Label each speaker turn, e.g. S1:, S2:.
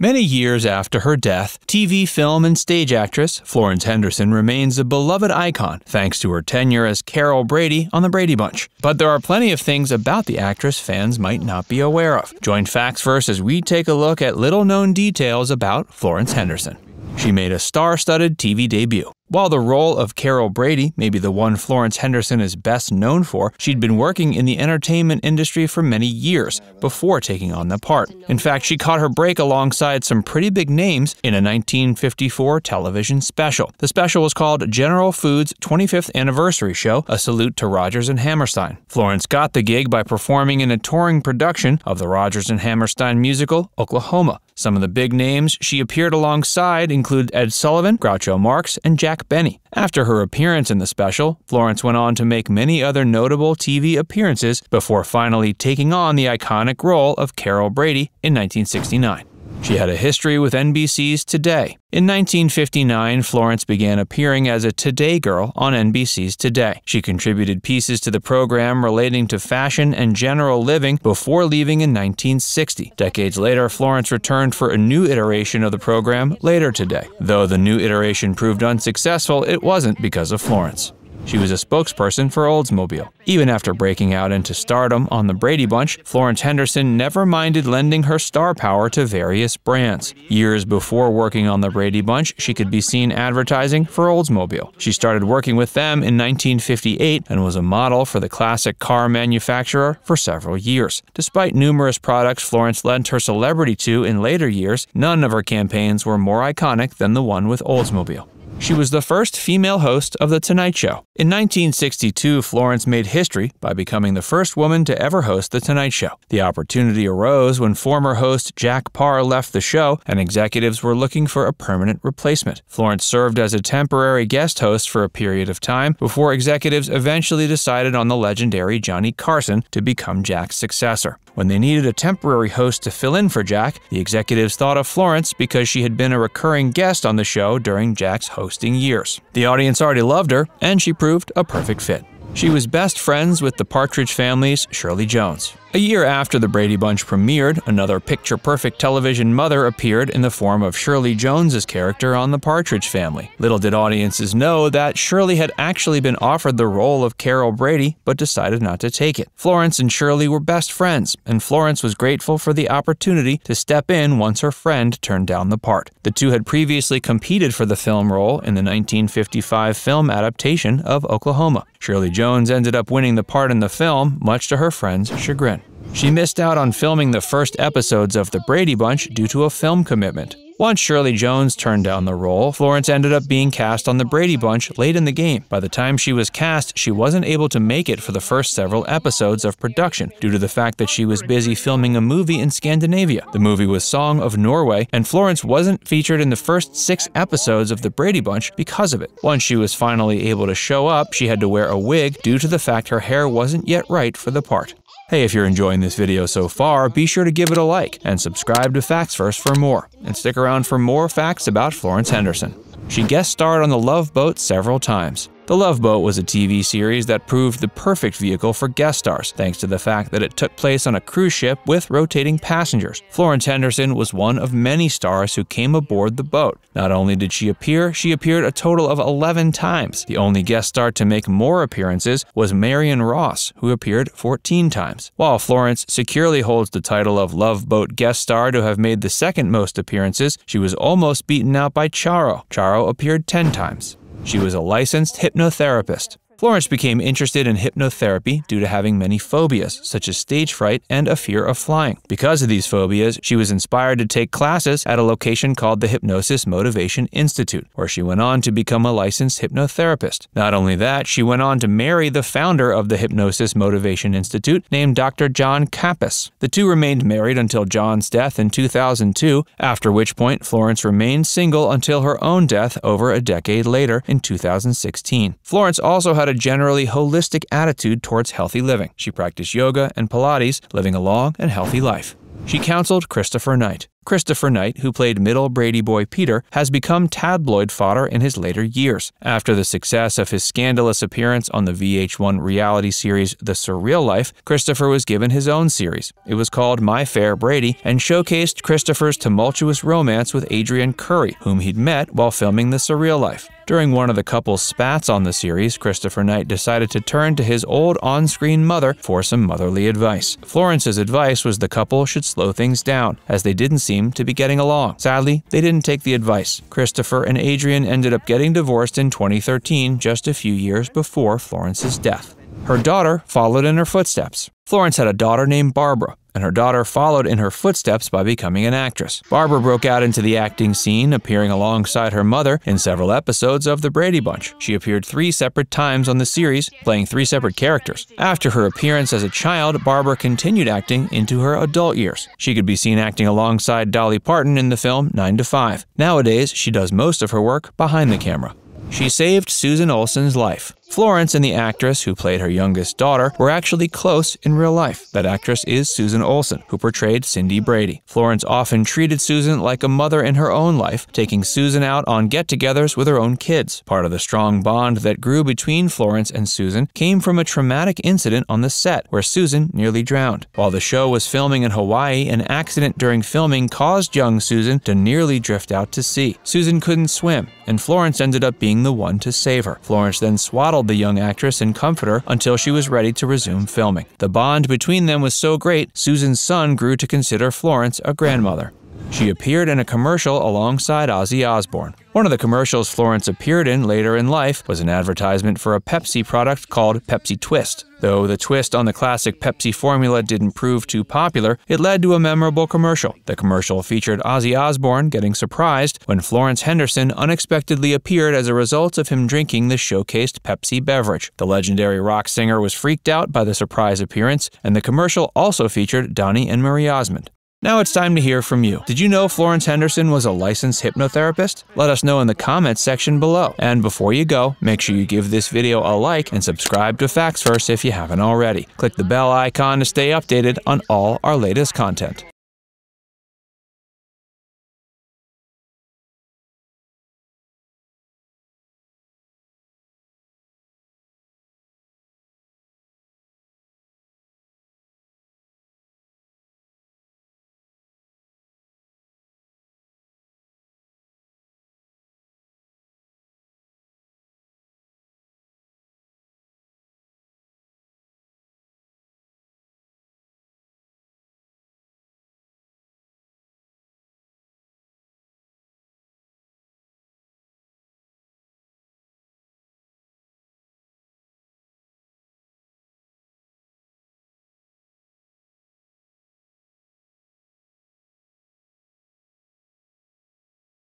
S1: Many years after her death, TV, film, and stage actress Florence Henderson remains a beloved icon thanks to her tenure as Carol Brady on The Brady Bunch. But there are plenty of things about the actress fans might not be aware of. Join Facts First as we take a look at little known details about Florence Henderson. She made a star studded TV debut. While the role of Carol Brady may be the one Florence Henderson is best known for, she'd been working in the entertainment industry for many years before taking on the part. In fact, she caught her break alongside some pretty big names in a 1954 television special. The special was called General Foods 25th Anniversary Show, a salute to Rogers and Hammerstein. Florence got the gig by performing in a touring production of the Rogers and Hammerstein musical Oklahoma. Some of the big names she appeared alongside include Ed Sullivan, Groucho Marx, and Jack Jack Benny. After her appearance in the special, Florence went on to make many other notable TV appearances before finally taking on the iconic role of Carol Brady in 1969. She had a history with NBC's Today. In 1959, Florence began appearing as a Today girl on NBC's Today. She contributed pieces to the program relating to fashion and general living before leaving in 1960. Decades later, Florence returned for a new iteration of the program later today. Though the new iteration proved unsuccessful, it wasn't because of Florence. She was a spokesperson for Oldsmobile. Even after breaking out into stardom on the Brady Bunch, Florence Henderson never minded lending her star power to various brands. Years before working on the Brady Bunch, she could be seen advertising for Oldsmobile. She started working with them in 1958 and was a model for the classic car manufacturer for several years. Despite numerous products Florence lent her celebrity to in later years, none of her campaigns were more iconic than the one with Oldsmobile. She was the first female host of The Tonight Show. In 1962, Florence made history by becoming the first woman to ever host The Tonight Show. The opportunity arose when former host Jack Parr left the show and executives were looking for a permanent replacement. Florence served as a temporary guest host for a period of time before executives eventually decided on the legendary Johnny Carson to become Jack's successor. When they needed a temporary host to fill in for Jack, the executives thought of Florence because she had been a recurring guest on the show during Jack's hosting years. The audience already loved her, and she proved a perfect fit. She was best friends with the Partridge family's Shirley Jones. A year after The Brady Bunch premiered, another picture perfect television mother appeared in the form of Shirley Jones's character on The Partridge Family. Little did audiences know that Shirley had actually been offered the role of Carol Brady, but decided not to take it. Florence and Shirley were best friends, and Florence was grateful for the opportunity to step in once her friend turned down the part. The two had previously competed for the film role in the 1955 film adaptation of Oklahoma. Shirley Jones ended up winning the part in the film, much to her friend's chagrin. She missed out on filming the first episodes of The Brady Bunch due to a film commitment. Once Shirley Jones turned down the role, Florence ended up being cast on The Brady Bunch late in the game. By the time she was cast, she wasn't able to make it for the first several episodes of production due to the fact that she was busy filming a movie in Scandinavia. The movie was Song of Norway, and Florence wasn't featured in the first six episodes of The Brady Bunch because of it. Once she was finally able to show up, she had to wear a wig due to the fact her hair wasn't yet right for the part. Hey, if you're enjoying this video so far, be sure to give it a like and subscribe to Facts First for more, and stick around for more facts about Florence Henderson. She guest starred on The Love Boat several times. The Love Boat was a TV series that proved the perfect vehicle for guest stars, thanks to the fact that it took place on a cruise ship with rotating passengers. Florence Henderson was one of many stars who came aboard the boat. Not only did she appear, she appeared a total of 11 times. The only guest star to make more appearances was Marion Ross, who appeared 14 times. While Florence securely holds the title of Love Boat guest star to have made the second most appearances, she was almost beaten out by Charo. Charo appeared 10 times. She was a licensed hypnotherapist Florence became interested in hypnotherapy due to having many phobias, such as stage fright and a fear of flying. Because of these phobias, she was inspired to take classes at a location called the Hypnosis Motivation Institute, where she went on to become a licensed hypnotherapist. Not only that, she went on to marry the founder of the Hypnosis Motivation Institute, named Dr. John Kappas. The two remained married until John's death in 2002, after which point Florence remained single until her own death over a decade later in 2016. Florence also had a generally holistic attitude towards healthy living. She practiced yoga and Pilates, living a long and healthy life. She counseled Christopher Knight, Christopher Knight, who played middle Brady Boy Peter, has become tabloid fodder in his later years. After the success of his scandalous appearance on the VH1 reality series The Surreal Life, Christopher was given his own series. It was called My Fair Brady and showcased Christopher's tumultuous romance with Adrian Curry, whom he'd met while filming The Surreal Life. During one of the couple's spats on the series, Christopher Knight decided to turn to his old on screen mother for some motherly advice. Florence's advice was the couple should slow things down, as they didn't seem seem to be getting along. Sadly, they didn't take the advice. Christopher and Adrian ended up getting divorced in 2013, just a few years before Florence's death. Her daughter followed in her footsteps. Florence had a daughter named Barbara, and her daughter followed in her footsteps by becoming an actress. Barbara broke out into the acting scene, appearing alongside her mother in several episodes of The Brady Bunch. She appeared three separate times on the series, playing three separate characters. After her appearance as a child, Barbara continued acting into her adult years. She could be seen acting alongside Dolly Parton in the film 9 to 5. Nowadays, she does most of her work behind the camera. She saved Susan Olsen's life. Florence and the actress who played her youngest daughter were actually close in real life. That actress is Susan Olsen, who portrayed Cindy Brady. Florence often treated Susan like a mother in her own life, taking Susan out on get togethers with her own kids. Part of the strong bond that grew between Florence and Susan came from a traumatic incident on the set where Susan nearly drowned. While the show was filming in Hawaii, an accident during filming caused young Susan to nearly drift out to sea. Susan couldn't swim, and Florence ended up being the one to save her. Florence then swaddled coddled the young actress and comforter her until she was ready to resume filming. The bond between them was so great, Susan's son grew to consider Florence a grandmother. She appeared in a commercial alongside Ozzy Osbourne. One of the commercials Florence appeared in later in life was an advertisement for a Pepsi product called Pepsi Twist. Though the twist on the classic Pepsi formula didn't prove too popular, it led to a memorable commercial. The commercial featured Ozzy Osbourne getting surprised when Florence Henderson unexpectedly appeared as a result of him drinking the showcased Pepsi beverage. The legendary rock singer was freaked out by the surprise appearance, and the commercial also featured Donny and Marie Osmond. Now it's time to hear from you. Did you know Florence Henderson was a licensed hypnotherapist? Let us know in the comments section below. And before you go, make sure you give this video a like and subscribe to Facts First if you haven't already. Click the bell icon to stay updated on all our latest content.